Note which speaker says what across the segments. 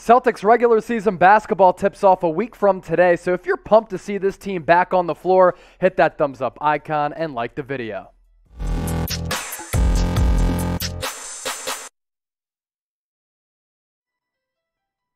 Speaker 1: Celtics regular season basketball tips off a week from today, so if you're pumped to see this team back on the floor, hit that thumbs up icon and like the video.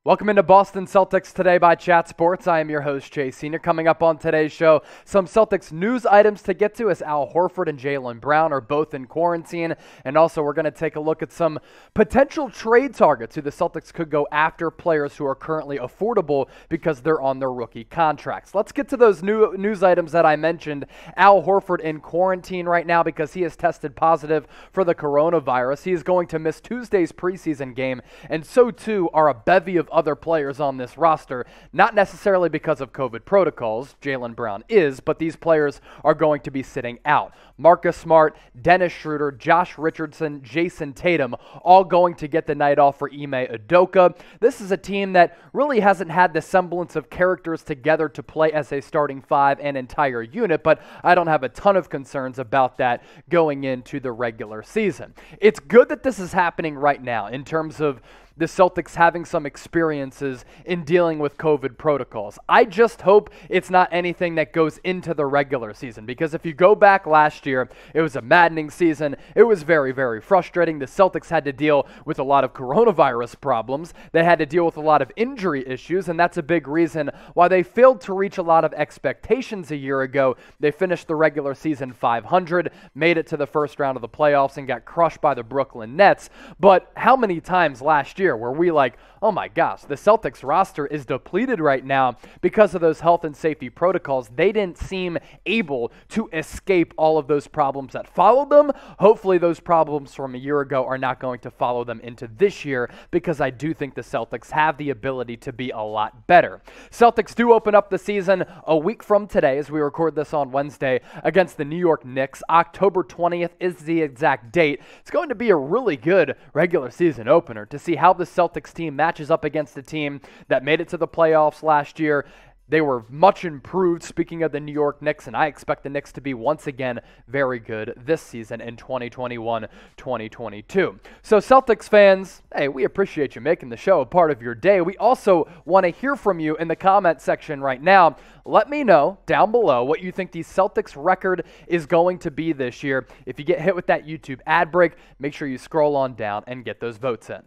Speaker 1: Welcome into Boston Celtics today by Chat Sports. I am your host, Chase Senior. Coming up on today's show, some Celtics news items to get to as Al Horford and Jalen Brown are both in quarantine. And also, we're going to take a look at some potential trade targets who the Celtics could go after players who are currently affordable because they're on their rookie contracts. Let's get to those new news items that I mentioned. Al Horford in quarantine right now because he has tested positive for the coronavirus. He is going to miss Tuesday's preseason game, and so too are a bevy of other players on this roster, not necessarily because of COVID protocols. Jalen Brown is, but these players are going to be sitting out. Marcus Smart, Dennis Schroeder, Josh Richardson, Jason Tatum, all going to get the night off for Ime Adoka. This is a team that really hasn't had the semblance of characters together to play as a starting five and entire unit, but I don't have a ton of concerns about that going into the regular season. It's good that this is happening right now in terms of the Celtics having some experiences in dealing with COVID protocols. I just hope it's not anything that goes into the regular season because if you go back last year, it was a maddening season. It was very, very frustrating. The Celtics had to deal with a lot of coronavirus problems, they had to deal with a lot of injury issues, and that's a big reason why they failed to reach a lot of expectations a year ago. They finished the regular season 500, made it to the first round of the playoffs, and got crushed by the Brooklyn Nets. But how many times last year? year where we like, oh my gosh, the Celtics roster is depleted right now because of those health and safety protocols. They didn't seem able to escape all of those problems that followed them. Hopefully, those problems from a year ago are not going to follow them into this year because I do think the Celtics have the ability to be a lot better. Celtics do open up the season a week from today as we record this on Wednesday against the New York Knicks. October 20th is the exact date. It's going to be a really good regular season opener to see how the Celtics team matches up against the team that made it to the playoffs last year. They were much improved. Speaking of the New York Knicks, and I expect the Knicks to be once again very good this season in 2021 2022. So, Celtics fans, hey, we appreciate you making the show a part of your day. We also want to hear from you in the comment section right now. Let me know down below what you think the Celtics record is going to be this year. If you get hit with that YouTube ad break, make sure you scroll on down and get those votes in.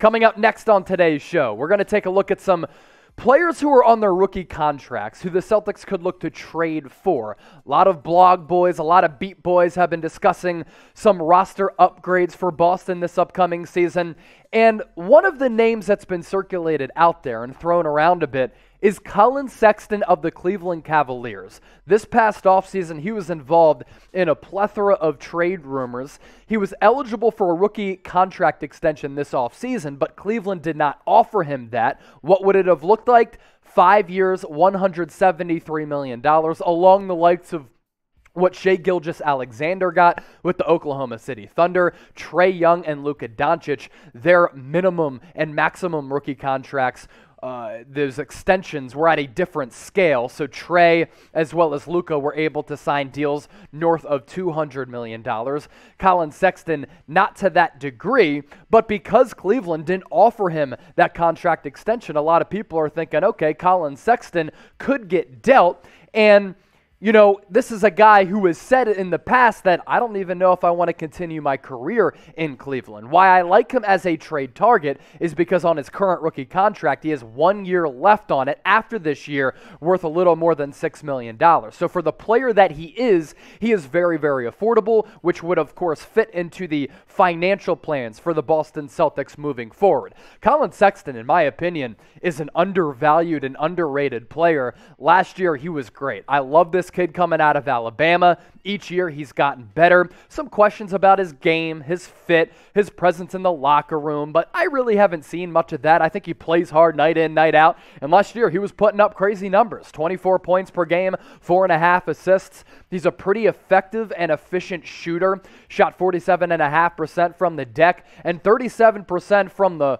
Speaker 1: Coming up next on today's show, we're going to take a look at some players who are on their rookie contracts who the Celtics could look to trade for. A lot of blog boys, a lot of beat boys have been discussing some roster upgrades for Boston this upcoming season. And one of the names that's been circulated out there and thrown around a bit is Colin Sexton of the Cleveland Cavaliers. This past offseason, he was involved in a plethora of trade rumors. He was eligible for a rookie contract extension this offseason, but Cleveland did not offer him that. What would it have looked like? Five years, $173 million, along the likes of what Shea Gilgis Alexander got with the Oklahoma City Thunder, Trey Young and Luka Doncic, their minimum and maximum rookie contracts uh, those extensions were at a different scale. So Trey, as well as Luca, were able to sign deals north of $200 million. Colin Sexton, not to that degree, but because Cleveland didn't offer him that contract extension, a lot of people are thinking, okay, Colin Sexton could get dealt. And you know, this is a guy who has said in the past that I don't even know if I want to continue my career in Cleveland. Why I like him as a trade target is because on his current rookie contract, he has one year left on it after this year, worth a little more than $6 million. So for the player that he is, he is very, very affordable, which would, of course, fit into the financial plans for the Boston Celtics moving forward. Colin Sexton, in my opinion, is an undervalued and underrated player. Last year, he was great. I love this kid coming out of Alabama. Each year he's gotten better. Some questions about his game, his fit, his presence in the locker room, but I really haven't seen much of that. I think he plays hard night in, night out. And last year he was putting up crazy numbers 24 points per game, four and a half assists. He's a pretty effective and efficient shooter. Shot 47.5% from the deck and 37% from the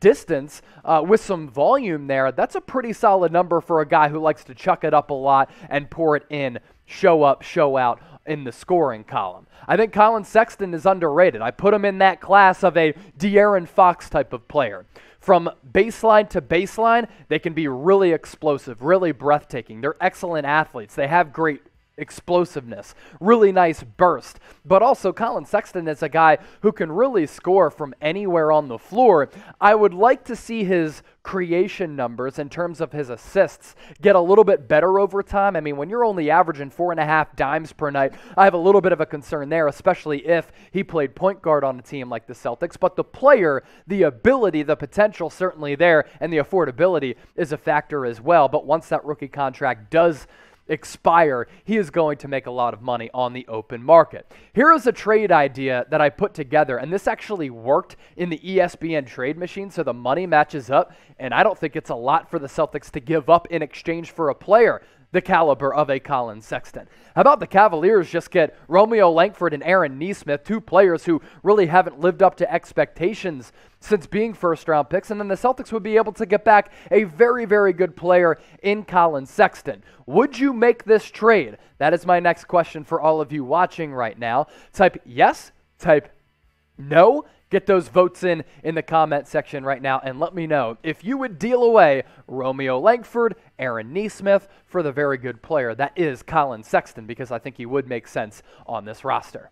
Speaker 1: distance uh, with some volume there, that's a pretty solid number for a guy who likes to chuck it up a lot and pour it in, show up, show out in the scoring column. I think Colin Sexton is underrated. I put him in that class of a De'Aaron Fox type of player. From baseline to baseline, they can be really explosive, really breathtaking. They're excellent athletes. They have great explosiveness, really nice burst. But also, Colin Sexton is a guy who can really score from anywhere on the floor. I would like to see his creation numbers in terms of his assists get a little bit better over time. I mean, when you're only averaging four and a half dimes per night, I have a little bit of a concern there, especially if he played point guard on a team like the Celtics. But the player, the ability, the potential certainly there, and the affordability is a factor as well. But once that rookie contract does expire, he is going to make a lot of money on the open market. Here is a trade idea that I put together, and this actually worked in the ESPN trade machine, so the money matches up, and I don't think it's a lot for the Celtics to give up in exchange for a player the caliber of a Colin Sexton. How about the Cavaliers just get Romeo Langford and Aaron Neesmith, two players who really haven't lived up to expectations since being first round picks, and then the Celtics would be able to get back a very, very good player in Colin Sexton. Would you make this trade? That is my next question for all of you watching right now. Type yes, type no. Get those votes in in the comment section right now and let me know if you would deal away Romeo Langford, Aaron Neesmith for the very good player that is Colin Sexton because I think he would make sense on this roster.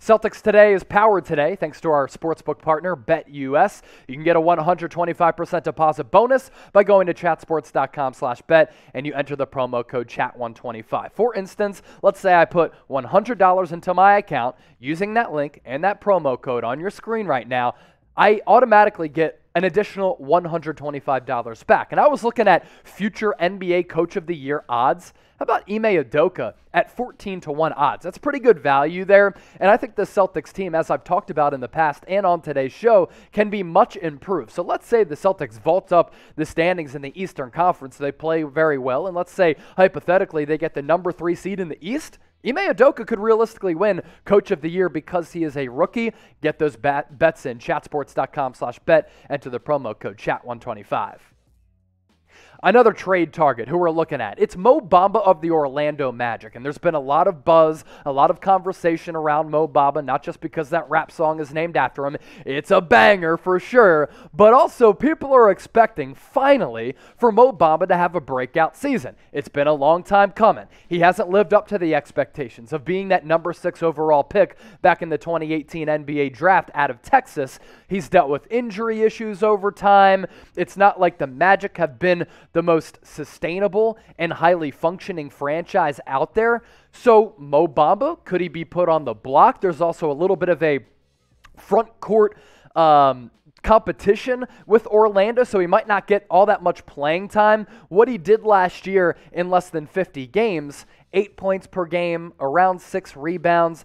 Speaker 1: Celtics Today is powered today thanks to our sportsbook partner, BetUS. You can get a 125% deposit bonus by going to chatsports.com slash bet and you enter the promo code CHAT125. For instance, let's say I put $100 into my account using that link and that promo code on your screen right now. I automatically get an additional $125 back. And I was looking at future NBA Coach of the Year odds. How about Ime Adoka at 14 to 1 odds? That's pretty good value there. And I think the Celtics team, as I've talked about in the past and on today's show, can be much improved. So let's say the Celtics vault up the standings in the Eastern Conference. They play very well. And let's say, hypothetically, they get the number three seed in the East. Ime Adoka could realistically win Coach of the Year because he is a rookie. Get those bet- bets in chatsports.com slash bet. Enter the promo code chat125. Another trade target who we're looking at. It's Mo Bamba of the Orlando Magic. And there's been a lot of buzz, a lot of conversation around Mo Bamba, not just because that rap song is named after him. It's a banger for sure. But also, people are expecting, finally, for Mo Bamba to have a breakout season. It's been a long time coming. He hasn't lived up to the expectations of being that number six overall pick back in the 2018 NBA draft out of Texas. He's dealt with injury issues over time. It's not like the Magic have been the most sustainable and highly functioning franchise out there. So, Mo Bamba, could he be put on the block? There's also a little bit of a front court um, competition with Orlando, so he might not get all that much playing time. What he did last year in less than 50 games eight points per game, around six rebounds,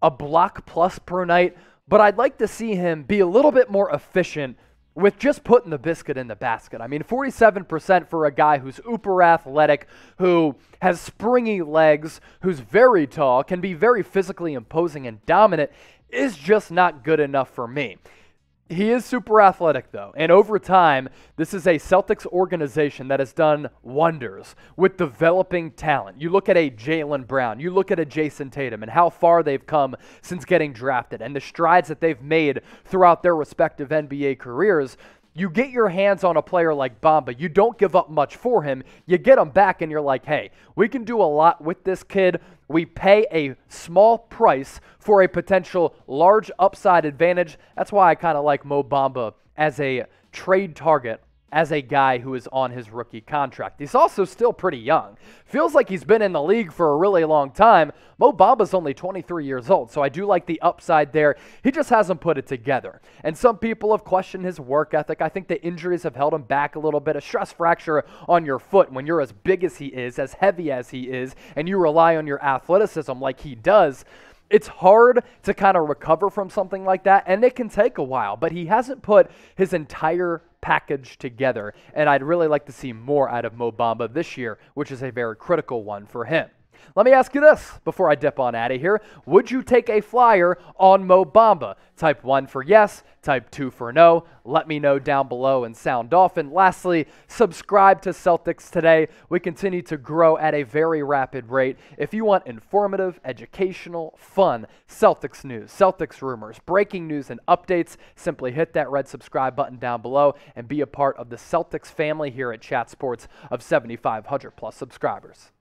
Speaker 1: a block plus per night. But I'd like to see him be a little bit more efficient with just putting the biscuit in the basket. I mean, 47% for a guy who's uber athletic, who has springy legs, who's very tall, can be very physically imposing and dominant, is just not good enough for me. He is super athletic, though. And over time, this is a Celtics organization that has done wonders with developing talent. You look at a Jalen Brown, you look at a Jason Tatum, and how far they've come since getting drafted, and the strides that they've made throughout their respective NBA careers. You get your hands on a player like Bamba. You don't give up much for him. You get him back, and you're like, hey, we can do a lot with this kid. We pay a small price for a potential large upside advantage. That's why I kind of like Mo Bamba as a trade target as a guy who is on his rookie contract. He's also still pretty young. Feels like he's been in the league for a really long time. Mo Bamba's only 23 years old, so I do like the upside there. He just hasn't put it together. And some people have questioned his work ethic. I think the injuries have held him back a little bit. A stress fracture on your foot when you're as big as he is, as heavy as he is, and you rely on your athleticism like he does it's hard to kind of recover from something like that, and it can take a while. But he hasn't put his entire packaged together. And I'd really like to see more out of Mobamba this year, which is a very critical one for him. Let me ask you this before I dip on out of here. Would you take a flyer on Mo Bamba? Type 1 for yes, type 2 for no. Let me know down below and sound off. And lastly, subscribe to Celtics Today. We continue to grow at a very rapid rate. If you want informative, educational, fun Celtics news, Celtics rumors, breaking news, and updates, simply hit that red subscribe button down below and be a part of the Celtics family here at Chat Sports of 7,500 plus subscribers.